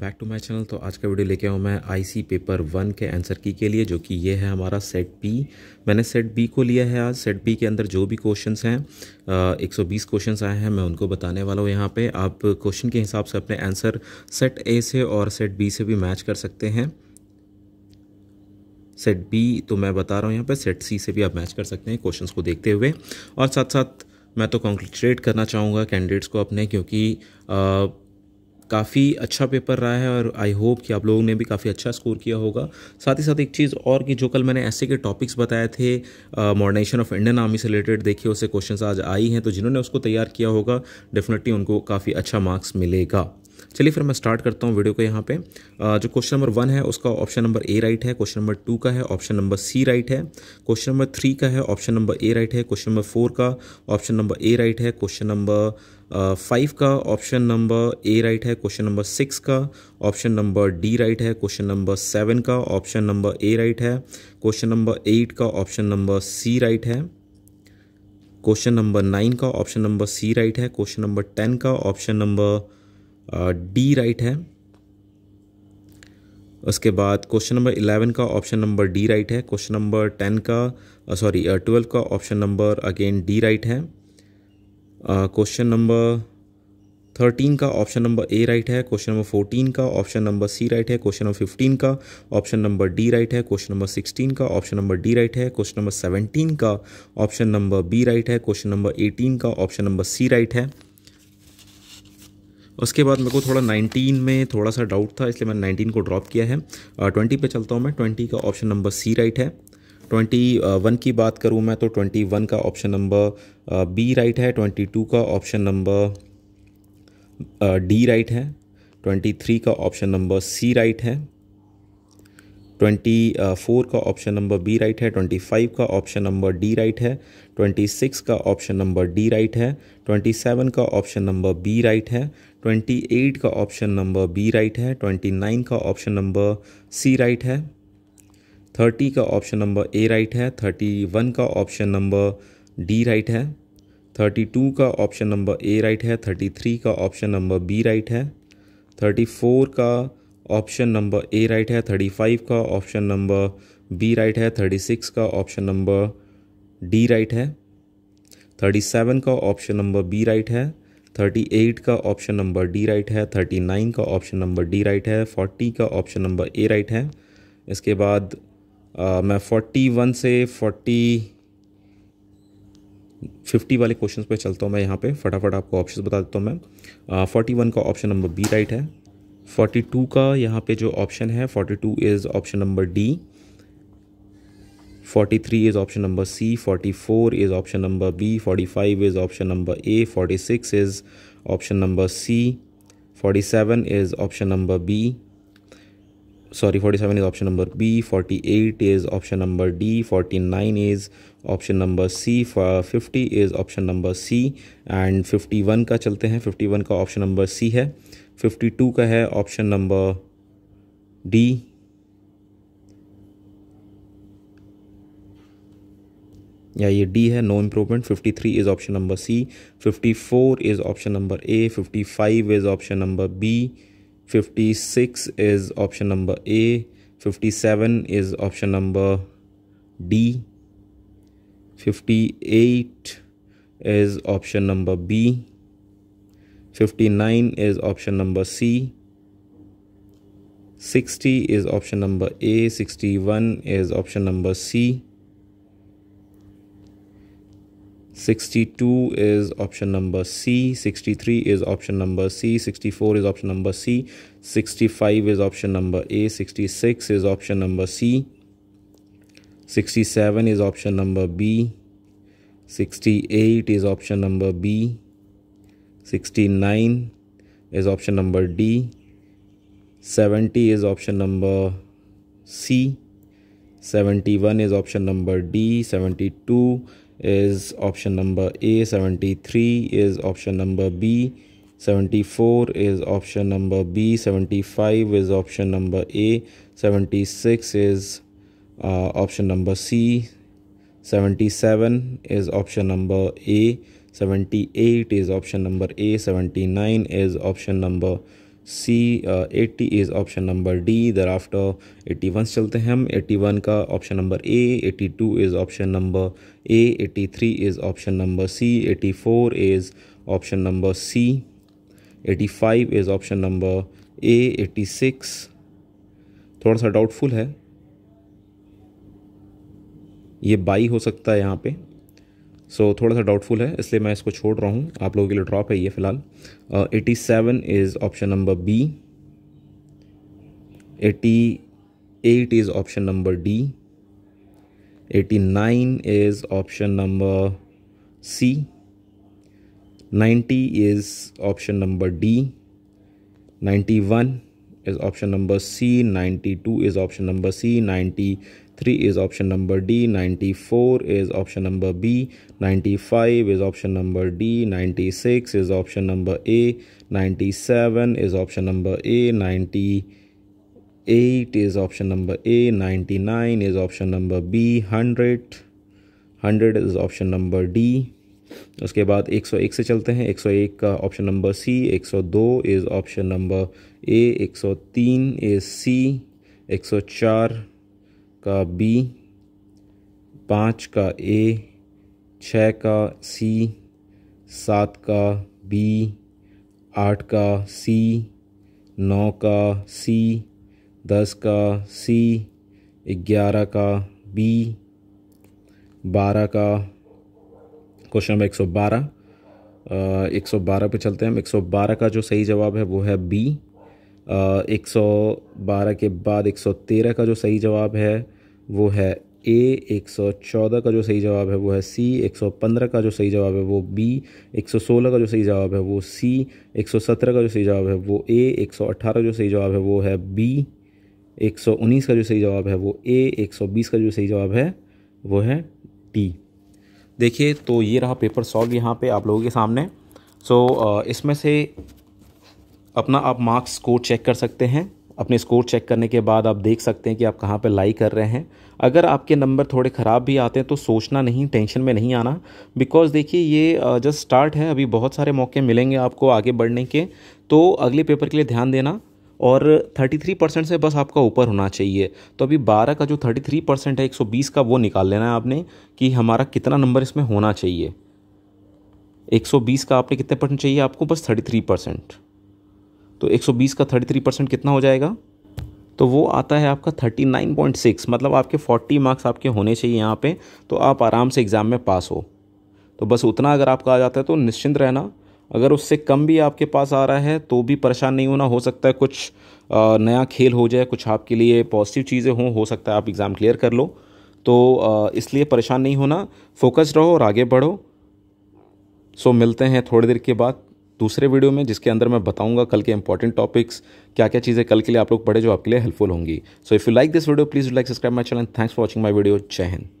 Back to my channel तो आज का वीडियो लेके आऊँ मैं आईसी पेपर वन के आंसर की के लिए जो कि ये है हमारा सेट बी मैंने सेट बी को लिया है आज सेट बी के अंदर जो भी क्वेश्चंस हैं 120 क्वेश्चंस आए हैं मैं उनको बताने वाला हूँ यहाँ पे आप क्वेश्चन के हिसाब से अपने आंसर सेट ए से और सेट बी से भी मैच कर सकते हैं सेट बी तो मैं बता रहा हूँ यहाँ पर सेट सी से भी आप मैच कर सकते हैं क्वेश्चन को देखते हुए और साथ साथ मैं तो कॉन्ग्रेचुलेट करना चाहूँगा कैंडिडेट्स को अपने क्योंकि आ, काफ़ी अच्छा पेपर रहा है और आई होप कि आप लोगों ने भी काफ़ी अच्छा स्कोर किया होगा साथ ही साथ एक चीज़ और कि जो कल मैंने ऐसे के टॉपिक्स बताए थे मॉडर्नाइजेशन ऑफ इंडियन आर्मी से रिलेटेड देखिए उससे क्वेश्चन आज आई हैं तो जिन्होंने उसको तैयार किया होगा डेफिनेटली उनको काफ़ी अच्छा मार्क्स मिलेगा चलिए फिर मैं स्टार्ट करता हूँ वीडियो को यहाँ पे जो क्वेश्चन नंबर वन है उसका ऑप्शन नंबर ए राइट है क्वेश्चन नंबर टू का है ऑप्शन नंबर सी राइट है क्वेश्चन नंबर थ्री का है ऑप्शन नंबर ए राइट है क्वेश्चन नंबर फोर का ऑप्शन नंबर ए राइट है क्वेश्चन नंबर फाइव का ऑप्शन नंबर ए राइट है क्वेश्चन नंबर सिक्स का ऑप्शन नंबर डी राइट है क्वेश्चन नंबर सेवन का ऑप्शन नंबर ए राइट है question number eight का option number C right है question number nine का option number C right है question number ten का option number D right है उसके बाद क्वेश्चन नंबर इलेवन का ऑप्शन नंबर डी राइट है क्वेश्चन नंबर टेन का सॉरी ट्वेल्व का option number again D right है क्वेश्चन नंबर थर्टीन का ऑप्शन नंबर ए राइट है क्वेश्चन नंबर फोर्टीन का ऑप्शन नंबर सी राइट है question number fifteen का option number D right है question number sixteen का option number D right है question number seventeen का option number B right है question number eighteen का option number C right है उसके बाद मेरे को थोड़ा नाइनटीन में थोड़ा सा डाउट था इसलिए मैंने नाइनटीन को ड्रॉप किया है ट्वेंटी पर पे चलता हूँ मैं ट्वेंटी का ऑप्शन नंबर सी राइट है ट्वेंटी वन की बात करूँ मैं तो ट्वेंटी वन का ऑप्शन नंबर बी राइट है ट्वेंटी टू का ऑप्शन नंबर डी राइट है ट्वेंटी थ्री का ऑप्शन नंबर सी राइट है ट्वेंटी फोर का ऑप्शन नंबर बी राइट है ट्वेंटी फाइव का ऑप्शन नंबर डी राइट है ट्वेंटी सिक्स का ऑप्शन नंबर डी राइट है ट्वेंटी सेवन का ऑप्शन नंबर बी राइट है ट्वेंटी एट का ऑप्शन नंबर बी राइट है ट्वेंटी नाइन का ऑप्शन नंबर सी राइट है थर्टी का ऑप्शन नंबर ए राइट है थर्टी वन का ऑप्शन नंबर डी राइट है थर्टी टू का ऑप्शन नंबर ए राइट है थर्टी थ्री का ऑप्शन नंबर बी राइट है थर्टी फोर का ऑप्शन नंबर ए राइट है थर्टी फाइव का ऑप्शन नंबर बी राइट है थर्टी सिक्स का ऑप्शन नंबर डी राइट है थर्टी सेवन का ऑप्शन नंबर बी राइट है थर्टी एट का ऑप्शन नंबर डी राइट है थर्टी नाइन का ऑप्शन नंबर डी राइट है फोर्टी का ऑप्शन नंबर ए राइट है इसके बाद आ, मैं फोर्टी वन से फोर्टी फिफ्टी वाले क्वेश्चंस पे चलता हूँ मैं यहाँ पे फटाफट आपको ऑप्शन बता देता हूँ मैं फोर्टी वन का ऑप्शन नंबर बी राइट है फोर्टी टू का यहाँ पे जो ऑप्शन है 42 two is option number D forty three is option number C forty four is option number B forty five is option number A forty six is option number C forty seven is option number B sorry 47 seven is option number B forty eight is option number D forty nine is option number C fifty is option number C and fifty one का चलते हैं fifty one का option number C है fifty to का है option number D या ये D है no improvement fifty three is option number C fifty four is option number A fifty five is option number B fifty six is option number A fifty seven is option number D fifty eight is option number B 59 is option number C. 60 is option number A. 61 is option number C. 62 is option number C, 63 is option number C, 64 is option number C, 65 is option number A, 66 is option number C, 67 is option number B, 68 is option number B, 69 is option number D 70 is option number C 71 is option number D 72 is option number A 73 is option number B 74 is option number B 75 is option number A 76 is uh, option number C 77 is option number A eight is option number A seventy nine is option number C eighty is option number D thereafter eighty one से चलते हैं हम eighty one का option number A eighty two is option number A eighty three is option number C eighty four is option number C eighty five is option number A eighty six थोड़ा सा doubtful है ये by हो सकता है यहाँ पे सो so, थोड़ा सा डाउटफुल है इसलिए मैं इसको छोड़ रहा हूँ आप लोगों के लिए ड्रॉप है ये फ़िलहाल eighty seven is option number B eighty eight is option number D eighty nine is option number C ninety is option number D ninety one is option number C ninety two is option number C ninety 93 is option number D, 94 is option number B, 95 is option number D, 96 is option number A, 97 is option number A, 98 is option number A, 99 is option number B, 100 100 is option number D. उसके बाद 101 से चलते हैं 101 का option number C 102 is option number A 103 is C 104 का B पाँच का ए छः का सी सात का बी आठ का सी नौ का सी दस का सी ग्यारह का बी बारह का क्वेश्चन नंबर एक सौ बारह एक सौ बारह पे चलते हैं एक सौ बारह का जो सही जवाब है वो है बी 112 के बाद 113 का जो सही जवाब है वो है ए 114 का जो सही जवाब है वो है सी 115 का जो सही जवाब है वो बी 116 का जो सही जवाब है वो सी 117 का जो सही जवाब है वो ए 118 जो सही जवाब है वो है बी 119 का जो सही जवाब है वो ए 120 का जो सही जवाब है वो है डी देखिए तो ये रहा पेपर सॉल्व यहाँ पे आप लोगों के सामने सो so, इसमें से अपना आप मार्क्स स्कोर चेक कर सकते हैं अपने स्कोर चेक करने के बाद आप देख सकते हैं कि आप कहाँ पे लाई कर रहे हैं अगर आपके नंबर थोड़े ख़राब भी आते हैं तो सोचना नहीं टेंशन में नहीं आना बिकॉज़ देखिए ये जस्ट स्टार्ट है अभी बहुत सारे मौके मिलेंगे आपको आगे बढ़ने के तो अगले पेपर के लिए ध्यान देना और 33 परसेंट से बस आपका ऊपर होना चाहिए तो अभी 12 का जो 33 परसेंट है 120 का वो निकाल लेना है आपने कि हमारा कितना नंबर इसमें होना चाहिए 120 का आपने कितने परसेंट चाहिए आपको बस 33 परसेंट तो 120 का 33 परसेंट कितना हो जाएगा तो वो आता है आपका 39.6 मतलब आपके 40 मार्क्स आपके होने चाहिए यहाँ पे तो आप आराम से एग्ज़ाम में पास हो तो बस उतना अगर आपका आ जाता है तो निश्चिंत रहना अगर उससे कम भी आपके पास आ रहा है तो भी परेशान नहीं होना हो सकता है कुछ नया खेल हो जाए कुछ आपके लिए पॉजिटिव चीज़ें हों हो सकता है आप एग्ज़ाम क्लियर कर लो तो इसलिए परेशान नहीं होना फोकस रहो और आगे बढ़ो सो मिलते हैं थोड़ी देर के बाद दूसरे वीडियो में जिसके अंदर मैं बताऊंगा कल के इंपॉर्टेंट टॉपिक्स क्या क्या चीज़ें कल के लिए आप लोग पढ़े जो आपके लिए हेल्पफुल होंगी so if you like this video please like subscribe my channel thanks for watching my video जय हिंद